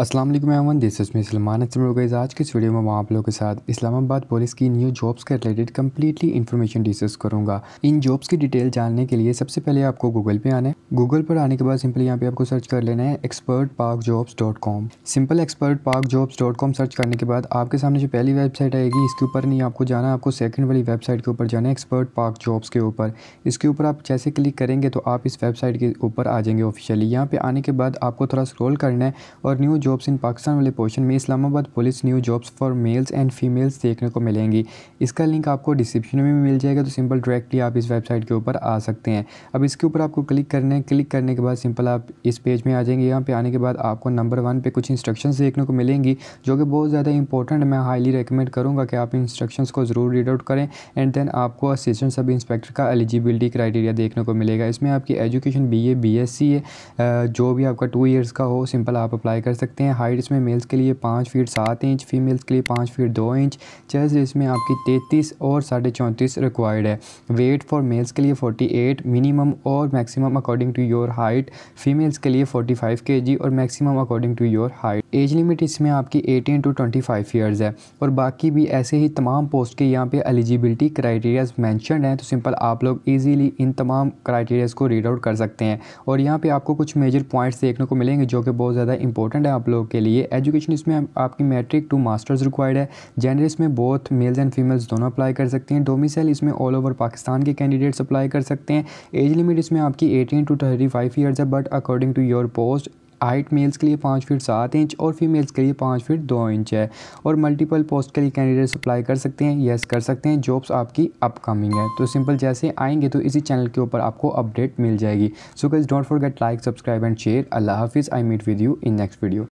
असलम अमन this इस सलमान असम आज के इस वीडियो में मैं आप लोगों के साथ इस्लामाबाद पुलिस की न्यू जॉब्स के रिलेटेड कम्प्लीटली इन्फॉर्मेशन डिस्कस करूंगा इन जॉब्स की डिटेल जानने के लिए सबसे पहले आपको गूगल पे आना है गूगल पर आने के बाद सिंपली यहाँ पे आपको सर्च कर लेना है expert Pak jobs dot com simple expert Pak jobs dot com search करने के बाद आपके सामने जो पहली वेबसाइट आएगी इसके ऊपर नहीं आपको जाना आपको सेकंड वाली वेबसाइट के ऊपर जाना है एक्सपर्ट पाक जॉब्स के ऊपर इसके ऊपर आप जैसे क्लिक करेंगे तो आप इस वेबसाइट के ऊपर आ जाएंगे ऑफिशियली यहाँ पर आने के बाद आपको थोड़ा स्क्रोल करना है और न्यू जॉब्स इन पाकिस्तान वाले पोर्शन में Islamabad police new jobs for males and females देखने को मिलेंगी इसका लिंक आपको डिस्क्रिप्शन में मिल जाएगा तो सिंपल डायरेक्टली आप इस वेबसाइट के ऊपर आ सकते हैं अब इसके ऊपर आपको क्लिक करने क्लिक करने के बाद सिंपल आप इस पेज में आ जाएंगे यहाँ पर आने के बाद आपको नंबर वन पर कुछ इंस्ट्रक्शन देखने को मिलेंगी जो कि बहुत ज़्यादा इंपॉर्टेंट मैं हाईली रिकमेंड करूँगा कि आप इंस्ट्रक्शन को ज़रूर रीड आउट करें एंड देन आपको असिस्टेंट सब इंस्पेक्टर का एलिजिबिलिटी क्राइटेरिया देखने को मिलेगा इसमें आपकी education B A B S C है जो भी आपका टू ईयर्स का हो सिंपल आप अप्लाई कर सकते सकते हैं हाइट इसमें मेल्स के लिए पाँच फीट सात इंच फीमेल्स के लिए पाँच फीट दो इंच चेस्ट इसमें आपकी तैंतीस और साढ़े चौंतीस रिक्वायर्ड है वेट फॉर मेल्स के लिए फोर्टी एट मिनिमम और maximum according to your height females के लिए फोर्टी फाइव के जी और maximum according to your height age limit इसमें आपकी eighteen to twenty five years है और बाकी भी ऐसे ही तमाम पोस्ट के यहाँ पे एलिजिबिलिटी क्राइटेरियाज मैंशनड हैं तो सिंपल आप लोग ईजिली इन तमाम क्राइटेरियाज़ को रीड आउट कर सकते हैं और यहाँ पर आपको कुछ मेजर पॉइंट्स देखने को मिलेंगे जो कि बहुत ज़्यादा इंपॉर्टेंट है आप लोगों के लिए एजुकेशन इसमें आपकी मैट्रिक टू मास्टर्स रिक्वायर्ड है जेनर इसमें बहुत मेल्स एंड फीमेल्स दोनों अप्लाई कर सकते हैं डोमिसल इसमें ऑल ओवर पाकिस्तान के कैंडिडेट्स अप्लाई कर सकते हैं एज लिमिट इसमें आपकी eighteen to thirty five years है but according to your post height males के लिए पाँच फीट सात इंच और फीमेल्स के लिए पाँच फीट दो इंच है और मल्टीपल पोस्ट के लिए कैंडिडेट्स अप्लाई कर सकते हैं येस कर सकते हैं जॉब्स आपकी अपकमिंग है तो सिंपल जैसे आएंगे तो इसी चैनल के ऊपर आपको अपडेट मिल जाएगी so guys don't forget like subscribe and share अल्लाह हाफिज़ I meet with you in next video